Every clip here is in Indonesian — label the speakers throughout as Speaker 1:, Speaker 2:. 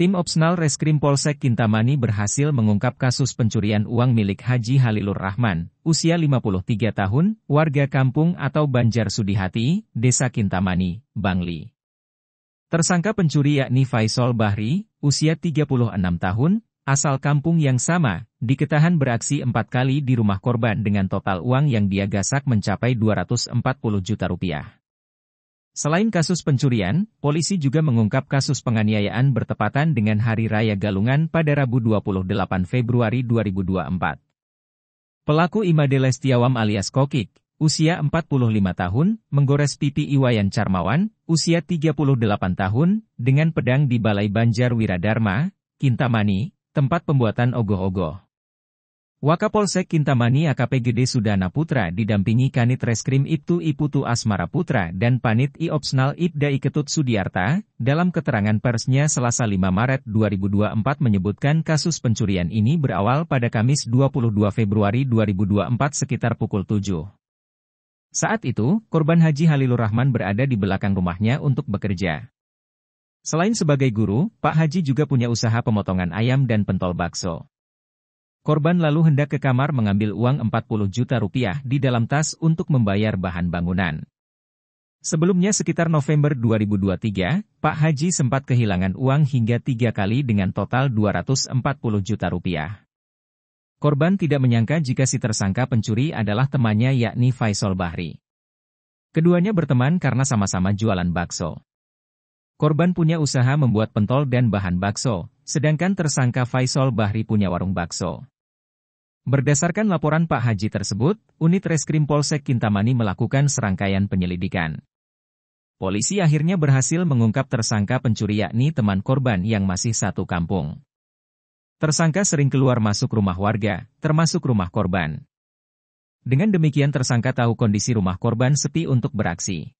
Speaker 1: Tim opsional Reskrim Polsek Kintamani berhasil mengungkap kasus pencurian uang milik Haji Halilur Rahman, usia 53 tahun, warga kampung atau Banjar Sudihati, Desa Kintamani, Bangli. Tersangka pencuri yakni Faisal Bahri, usia 36 tahun, asal kampung yang sama, diketahan beraksi empat kali di rumah korban dengan total uang yang dia gasak mencapai 240 juta rupiah. Selain kasus pencurian, polisi juga mengungkap kasus penganiayaan bertepatan dengan Hari Raya Galungan pada Rabu 28 Februari 2024. Pelaku Imade Lestiawam alias Kokik, usia 45 tahun, menggores pipi Iwayan Carmawan, usia 38 tahun, dengan pedang di Balai Banjar Wiradarma, Kintamani, tempat pembuatan ogoh-ogoh. Wakapolsek Kintamani AKP Gede Sudana Putra didampingi Kanit Reskrim Ibtu Iputu Asmara Putra dan Panit Iopsnal Ibda Iketut Sudiarta, dalam keterangan persnya Selasa 5 Maret 2024 menyebutkan kasus pencurian ini berawal pada Kamis 22 Februari 2024 sekitar pukul 7. Saat itu, korban Haji Halilur Rahman berada di belakang rumahnya untuk bekerja. Selain sebagai guru, Pak Haji juga punya usaha pemotongan ayam dan pentol bakso. Korban lalu hendak ke kamar mengambil uang 40 juta rupiah di dalam tas untuk membayar bahan bangunan. Sebelumnya sekitar November 2023, Pak Haji sempat kehilangan uang hingga tiga kali dengan total 240 juta rupiah. Korban tidak menyangka jika si tersangka pencuri adalah temannya yakni Faisal Bahri. Keduanya berteman karena sama-sama jualan bakso. Korban punya usaha membuat pentol dan bahan bakso, sedangkan tersangka Faisal Bahri punya warung bakso. Berdasarkan laporan Pak Haji tersebut, unit reskrim Polsek Kintamani melakukan serangkaian penyelidikan. Polisi akhirnya berhasil mengungkap tersangka pencuri yakni teman korban yang masih satu kampung. Tersangka sering keluar masuk rumah warga, termasuk rumah korban. Dengan demikian tersangka tahu kondisi rumah korban sepi untuk beraksi.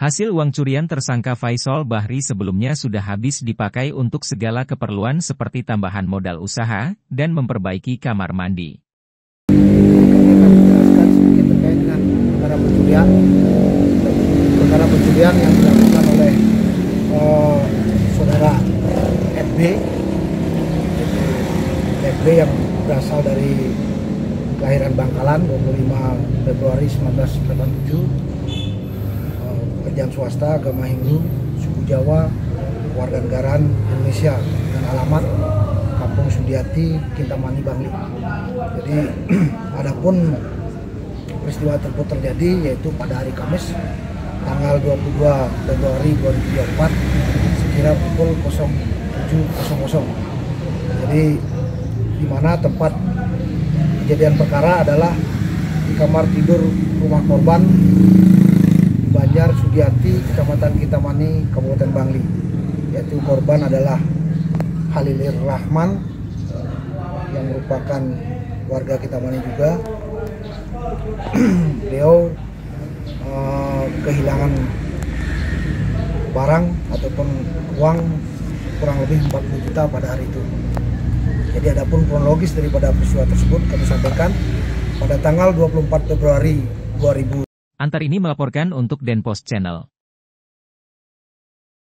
Speaker 1: Hasil uang curian tersangka Faisal Bahri sebelumnya sudah habis dipakai untuk segala keperluan seperti tambahan modal usaha dan memperbaiki kamar mandi.
Speaker 2: perkara pencurian yang dilakukan oleh oh, saudara FB FB yang berasal dari kelahiran Bangkalan 25 Februari 1987 pekerjaan swasta agama Hindu, suku Jawa, warga negaraan Indonesia dengan alamat Kampung Sudiati, Kintamani, Bangli. Jadi adapun peristiwa tersebut terjadi yaitu pada hari Kamis tanggal 22 Februari 2024 sekira pukul 07.00. Jadi di mana tempat kejadian perkara adalah di kamar tidur rumah korban Banjar Sugiyati, Kecamatan Kitamani, Kabupaten Bangli. Yaitu korban adalah Halilir Rahman yang merupakan warga Kitamani juga. Beliau uh, kehilangan barang ataupun uang kurang lebih 40 juta pada hari itu. Jadi adapun kronologis daripada peristiwa tersebut kami sampaikan pada tanggal 24 Februari 2000
Speaker 1: Antar ini melaporkan untuk Denpost Channel.